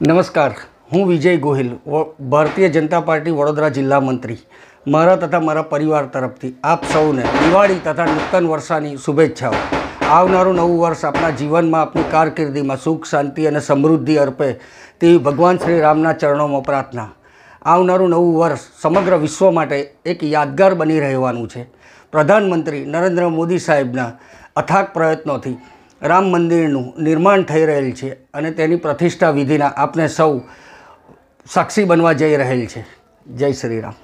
નમસ્કાર હું વિજય ગોહિલ ભારતીય જનતા પાર્ટી વડોદરા જિલ્લા મંત્રી મારા તથા મારા પરિવાર તરફથી આપ સૌને દિવાળી તથા નૂતન વર્ષાની શુભેચ્છાઓ આવનારું નવું વર્ષ આપણા જીવનમાં આપની કારકિર્દીમાં સુખ શાંતિ અને સમૃદ્ધિ અર્પે તેવી ભગવાન શ્રી રામના ચરણોમાં પ્રાર્થના આવનારું નવું વર્ષ સમગ્ર વિશ્વ માટે એક યાદગાર બની રહેવાનું છે પ્રધાનમંત્રી નરેન્દ્ર મોદી સાહેબના અથાગ પ્રયત્નોથી રામ મંદિરનું નિર્માણ થઈ રહેલ છે અને તેની પ્રતિષ્ઠા વિધિના આપને સૌ સાક્ષી બનવા જઈ રહેલ છે જય શ્રી રામ